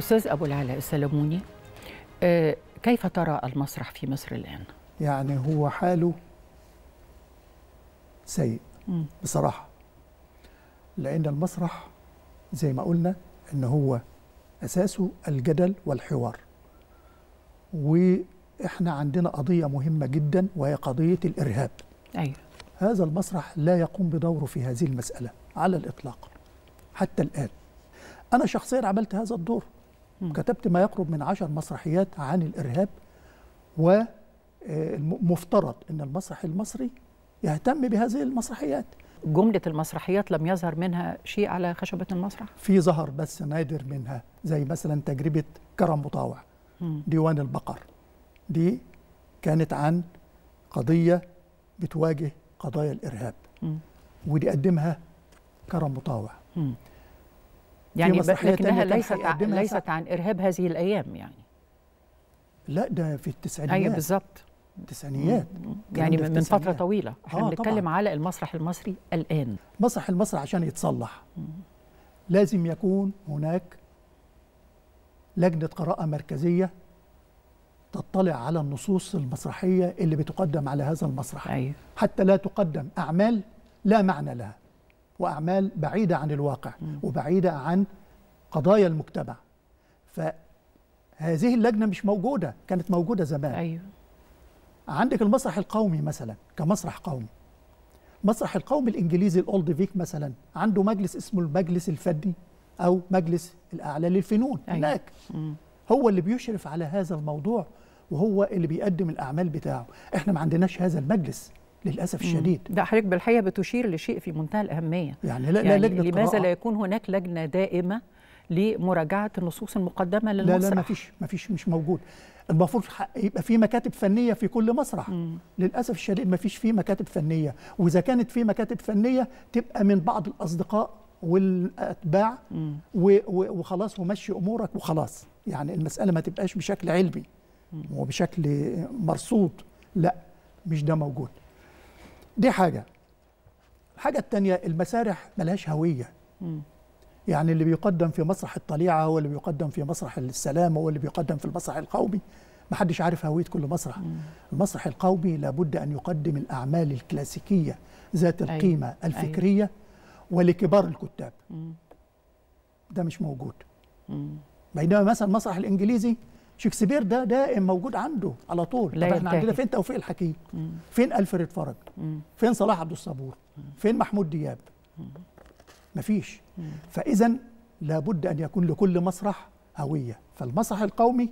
أستاذ أبو العلاء السلموني آه، كيف ترى المسرح في مصر الآن؟ يعني هو حاله سيء بصراحة لأن المسرح زي ما قلنا إن هو أساسه الجدل والحوار وإحنا عندنا قضية مهمة جدا وهي قضية الإرهاب أيوة. هذا المسرح لا يقوم بدوره في هذه المسألة على الإطلاق حتى الآن أنا شخصيا عملت هذا الدور كتبت ما يقرب من عشر مسرحيات عن الإرهاب ومفترض أن المسرح المصري يهتم بهذه المسرحيات جملة المسرحيات لم يظهر منها شيء على خشبة المسرح؟ في ظهر بس نادر منها زي مثلا تجربة كرم مطاوع ديوان البقر دي كانت عن قضية بتواجه قضايا الإرهاب ودي قدمها كرم مطاوع يعني بس لكنها ليست ليست عن ارهاب هذه الايام يعني لا ده في التسعينيات ايوه بالظبط التسعينيات يعني من فتره طويله آه، احنا آه بنتكلم على المسرح المصري الان مسرح المصر عشان يتصلح لازم يكون هناك لجنه قراءه مركزيه تطلع على النصوص المسرحيه اللي بتقدم على هذا المسرح أيوه. حتى لا تقدم اعمال لا معنى لها وأعمال بعيدة عن الواقع وبعيدة عن قضايا المجتمع فهذه اللجنة مش موجودة كانت موجودة زمان أيوة. عندك المسرح القومي مثلا كمسرح قومي مسرح القومي الإنجليزي الأولد فيك مثلا عنده مجلس اسمه المجلس الفني أو مجلس الأعلى للفنون أيوة. هناك هو اللي بيشرف على هذا الموضوع وهو اللي بيقدم الأعمال بتاعه احنا ما عندناش هذا المجلس للاسف الشديد ده حضرتك بالحقيقه بتشير لشيء في منتهى الاهميه يعني لا, يعني لا لجنه لماذا لا يكون هناك لجنه دائمه لمراجعه النصوص المقدمه للمسرح لا لا ما فيش ما فيش مش موجود المفروض يبقى في مكاتب فنيه في كل مسرح مم. للاسف الشديد ما فيش فيه مكاتب فنيه واذا كانت في مكاتب فنيه تبقى من بعض الاصدقاء والاتباع وخلاص ومشي امورك وخلاص يعني المساله ما تبقاش بشكل علمي وبشكل مرصود لا مش ده موجود دي حاجة الحاجة التانية المسارح ملهاش هوية يعني اللي بيقدم في مسرح الطليعة هو اللي بيقدم في مسرح السلام هو اللي بيقدم في المسرح القومي محدش عارف هوية كل مسرح مم. المسرح القومي لابد أن يقدم الأعمال الكلاسيكية ذات أيوة، القيمة أيوة. الفكرية أي. ولكبار الكتاب مم. ده مش موجود مم. بينما مثلا المسرح الإنجليزي شكسبير ده دائم موجود عنده على طول لا احنا عندنا فين توفيق الحكيم مم. فين الفريد فرج مم. فين صلاح عبد الصبور فين محمود دياب مم. مفيش فاذا لابد ان يكون لكل مسرح هويه فالمسرح القومي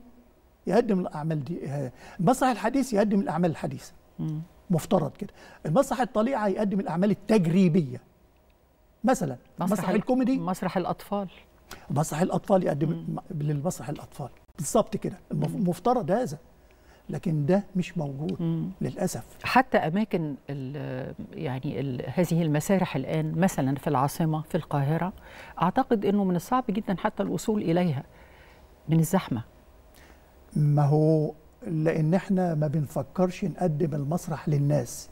يقدم الاعمال دي آه، المسرح الحديث يقدم الاعمال الحديثه مفترض كده المسرح الطليعه يقدم الاعمال التجريبيه مثلا مسرح, مسرح الكوميدي مسرح الاطفال مسرح الاطفال يقدم للمسرح الاطفال بالظبط كده المفترض هذا لكن ده مش موجود مم. للاسف حتى اماكن يعني هذه المسارح الان مثلا في العاصمه في القاهره اعتقد انه من الصعب جدا حتى الوصول اليها من الزحمه ما هو لان احنا ما بنفكرش نقدم المسرح للناس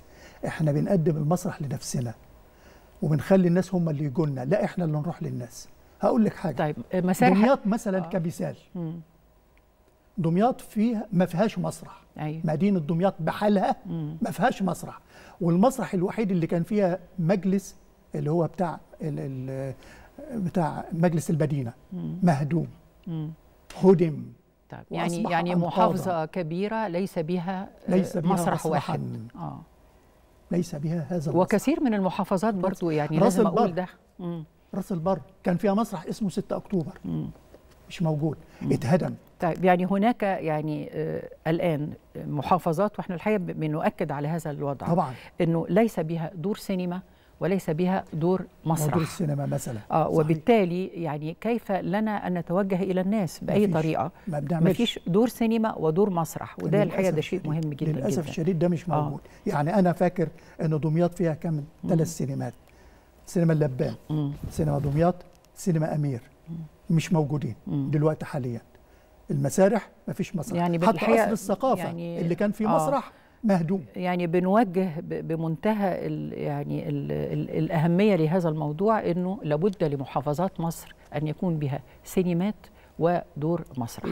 احنا بنقدم المسرح لنفسنا وبنخلي الناس هم اللي يجوا لا احنا اللي نروح للناس هقول لك حاجه طيب مسارح دمياط مثلا آه. كمثال مم. دمياط فيها ما فيهاش مسرح أيوة. مدينه دمياط بحالها ما فيهاش مسرح والمسرح الوحيد اللي كان فيها مجلس اللي هو بتاع ال ال بتاع مجلس المدينه مهدوم مم. هدم طيب يعني يعني محافظه كبيره ليس بها آه، ليس بها مسرح واحد اه ليس بها هذا المسرح. وكثير من المحافظات برضو يعني لازم اقول ده راس البر كان فيها مسرح اسمه 6 اكتوبر مم. مش موجود اتهدم طيب يعني هناك يعني آه، الان محافظات واحنا الحقيقه بنؤكد على هذا الوضع طبعا انه ليس بها دور سينما وليس بها دور مسرح دور السينما مثلا آه وبالتالي يعني كيف لنا ان نتوجه الى الناس باي مفيش. طريقه ما مفيش دور سينما ودور مسرح وده الحقيقه ده شيء مهم جدا للاسف الشديد ده مش آه. موجود آه. يعني انا فاكر ان دمياط فيها كم ثلاث سينمات سينما اللبان سينما دمياط سينما امير مم. مش موجودين مم. دلوقتي حاليا المسارح ما فيش مسرح يعني حتى قصر الثقافه يعني اللي كان فيه آه مسرح مهدوم يعني بنوجه بمنتهى الـ يعني الـ الـ الاهميه لهذا الموضوع انه لابد لمحافظات مصر ان يكون بها سينمات ودور مسرح